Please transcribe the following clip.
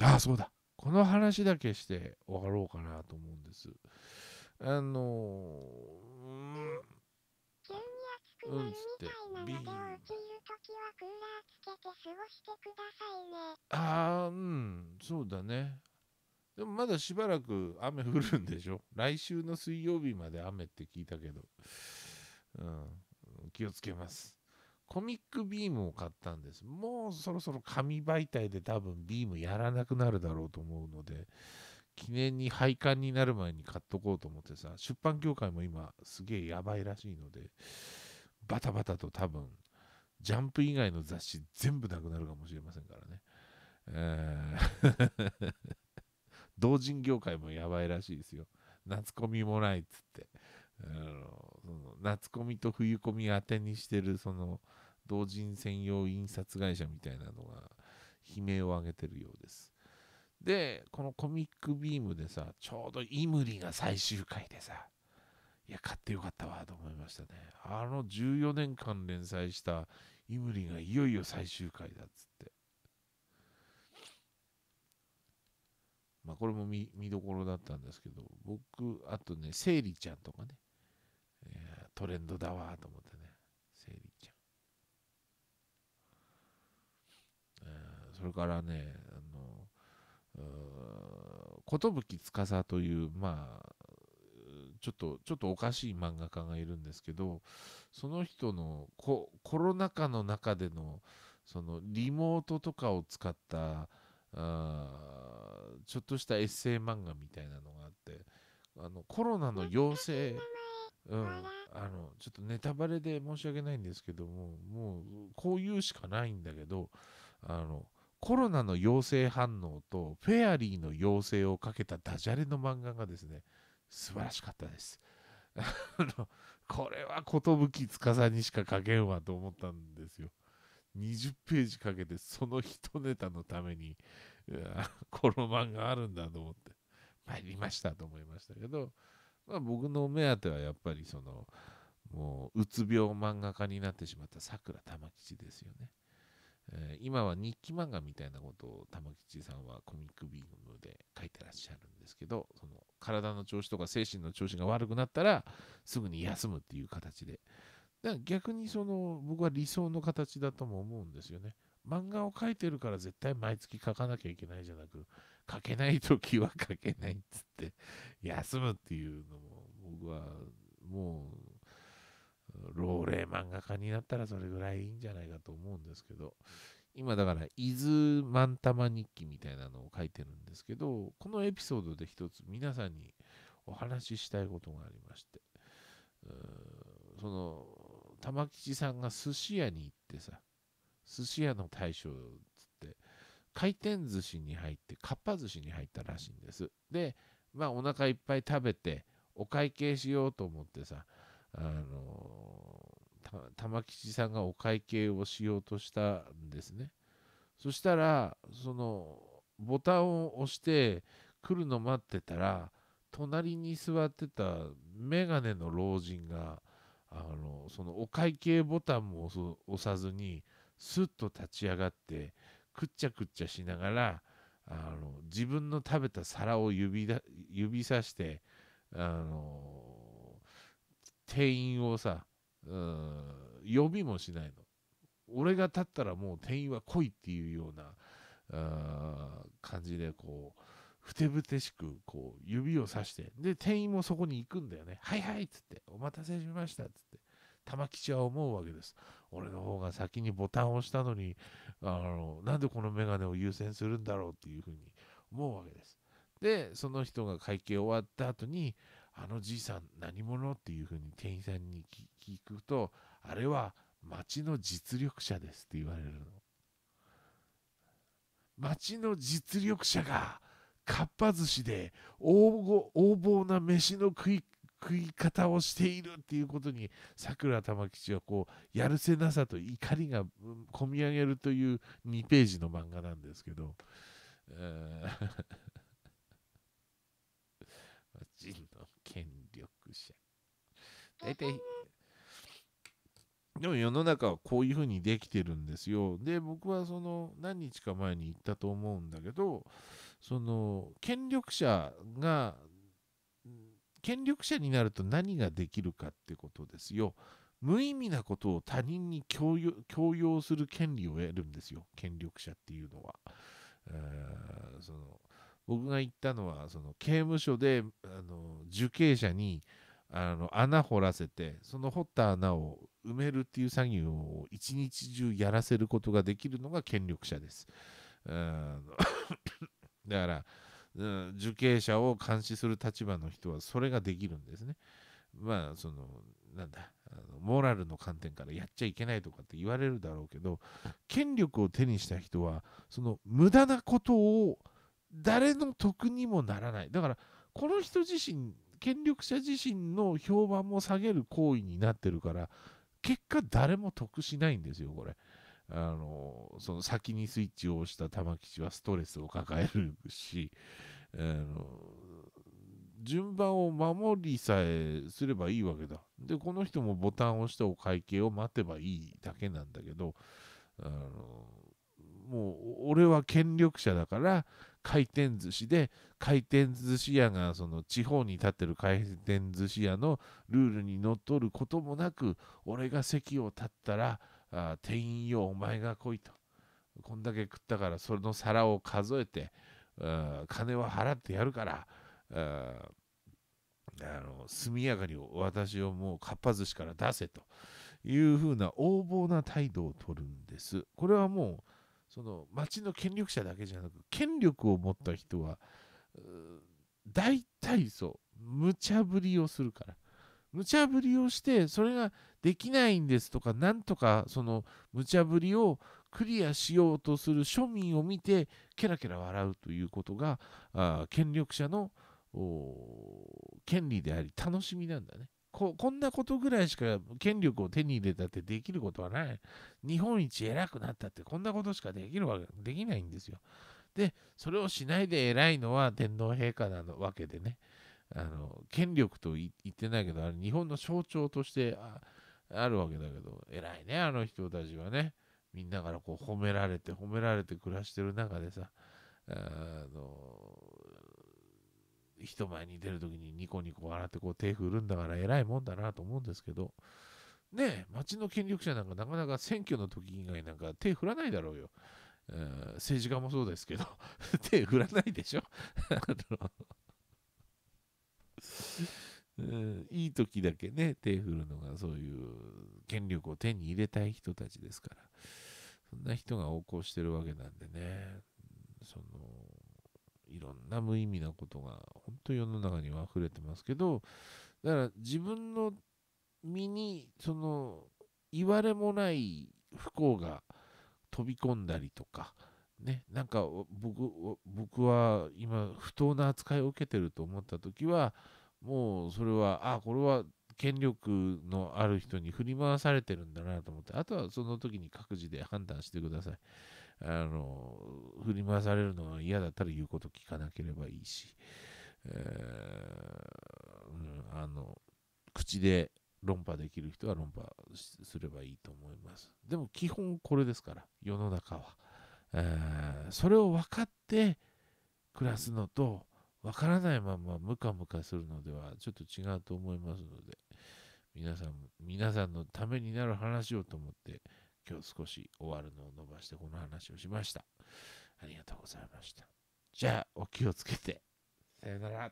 ああ、そうだ。この話だけして終わろうかなと思うんです。あのー、うん、つって、ああ、うん、そうだね。でもまだしばらく雨降るんでしょ来週の水曜日まで雨って聞いたけど、うん、気をつけます。コミックビームを買ったんです。もうそろそろ紙媒体で多分ビームやらなくなるだろうと思うので、記念に廃刊になる前に買っとこうと思ってさ、出版業界も今すげえやばいらしいので、バタバタと多分、ジャンプ以外の雑誌全部なくなるかもしれませんからね。同人業界もやばいらしいですよ。夏コミもないっつって。あの夏コミと冬コミ当てにしてるその同人専用印刷会社みたいなのが悲鳴を上げてるようです。で、このコミックビームでさ、ちょうどイムリが最終回でさ、いや、買ってよかったわと思いましたね。あの14年間連載したイムリがいよいよ最終回だっつって。まあ、これも見どころだったんですけど、僕、あとね、セイリちゃんとかね、トレンドだわと思ってね生理ちゃん、えそれからねあの寿司というまあちょっとちょっとおかしい漫画家がいるんですけどその人のココロナ禍の中でのそのリモートとかを使ったあちょっとしたエッセイ漫画みたいなのがあってあのコロナの陽性うん、あのちょっとネタバレで申し訳ないんですけどももうこういうしかないんだけどあのコロナの陽性反応とフェアリーの陽性をかけたダジャレの漫画がですね素晴らしかったです。これは寿司にしか書けんわと思ったんですよ。20ページかけてその一ネタのために この漫画あるんだと思って参りましたと思いましたけど。まあ、僕の目当てはやっぱりそのもううつ病漫画家になってしまったさくら玉吉ですよね、えー、今は日記漫画みたいなことを玉吉さんはコミックビームで書いてらっしゃるんですけどその体の調子とか精神の調子が悪くなったらすぐに休むっていう形でだから逆にその僕は理想の形だとも思うんですよね漫画を描いてるから絶対毎月書かなきゃいけないじゃなく書けない時は書けないっつって休むっていうのも僕はもう老齢漫画家になったらそれぐらいいいんじゃないかと思うんですけど今だから伊豆万玉日記みたいなのを書いてるんですけどこのエピソードで一つ皆さんにお話ししたいことがありましてその玉吉さんが寿司屋に行ってさ寿司屋の大将回転寿司に入ってかっぱ寿司に入ったらしいんですでまあお腹いっぱい食べてお会計しようと思ってさあのー、玉吉さんがお会計をしようとしたんですねそしたらそのボタンを押して来るの待ってたら隣に座ってたメガネの老人があのそのお会計ボタンも押さずにスッと立ち上がってくっちゃくっちゃしながらあの自分の食べた皿を指だ指さしてあの店員をさうん呼びもしないの俺が立ったらもう店員は来いっていうようなあ感じでこうふてぶてしくこう指をさしてで店員もそこに行くんだよねはいはいっつってお待たせしましたっつって玉吉は思うわけです。俺の方が先にボタンを押したのに、あの、なんでこのメガネを優先するんだろうっていうふうに思うわけです。で、その人が会計終わった後に、あのじいさん何者っていうふうに店員さんに聞くと、あれは町の実力者ですって言われるの。町の実力者が、かっぱ寿司で応暴な飯の食い食い方をしているっていうことに、さくら玉吉はこう、やるせなさと怒りが込み上げるという2ページの漫画なんですけど、人の権力者。大体、でも世の中はこういうふうにできてるんですよ。で、僕はその何日か前に言ったと思うんだけど、その権力者が権力者になると何ができるかってことですよ。無意味なことを他人に強要する権利を得るんですよ、権力者っていうのは。えその僕が言ったのは、その刑務所であの受刑者にあの穴掘らせて、その掘った穴を埋めるっていう作業を一日中やらせることができるのが権力者です。だから、うん、受刑者を監視する立場の人はそれができるんですね。まあそのなんだあのモラルの観点からやっちゃいけないとかって言われるだろうけど権力を手にした人はその無駄なことを誰の得にもならないだからこの人自身権力者自身の評判も下げる行為になってるから結果誰も得しないんですよこれ。あの、その先にスイッチを押した玉吉はストレスを抱えるし、あの、順番を守りさえすればいいわけだ。で、この人もボタンを押してお会計を待てばいいだけなんだけど、あの、もう俺は権力者だから回転寿司で回転寿司屋がその地方に立ってる回転寿司屋のルールにのっとることもなく俺が席を立ったらあ店員よお前が来いとこんだけ食ったからその皿を数えて金は払ってやるからあの速やかに私をもうかっぱ寿司から出せというふうな横暴な態度をとるんですこれはもうその町の権力者だけじゃなく権力を持った人は大体そう無茶ぶりをするから無茶ぶりをしてそれができないんですとかなんとかその無茶ぶりをクリアしようとする庶民を見てケラケラ笑うということがあ権力者の権利であり楽しみなんだねこ。こんなことぐらいしか権力を手に入れたってできることはない。日本一偉くなったってこんなことしかできるわけできないんですよ。でそれをしないで偉いのは天皇陛下なわけでねあの権力と言ってないけどあれ日本の象徴としてあるわけだけど偉いねあの人たちはねみんなからこう褒められて褒められて暮らしてる中でさあの人前に出る時にニコニコ笑ってこう手振るんだから偉いもんだなと思うんですけどねえ町の権力者なんかなかなか選挙の時以外なんか手振らないだろうよ。政治家もそうですけど 手振らないでしょ うん、いい時だけね、手振るのがそういう権力を手に入れたい人たちですから、そんな人が横行してるわけなんでね、その、いろんな無意味なことが本当世の中には溢れてますけど、だから自分の身に、その、いわれもない不幸が飛び込んだりとか、ね、なんか僕僕は今不当な扱いを受けてると思った時はもうそれはあこれは権力のある人に振り回されてるんだなと思ってあとはその時に各自で判断してくださいあの振り回されるのは嫌だったら言うこと聞かなければいいし、えー、うん、あの口で論破できる人は論破すればいいと思いますでも基本これですから世の中は。えそれを分かって暮らすのと分からないままムカムカするのではちょっと違うと思いますので皆さん皆さんのためになる話をと思って今日少し終わるのを伸ばしてこの話をしましたありがとうございましたじゃあお気をつけてさよなら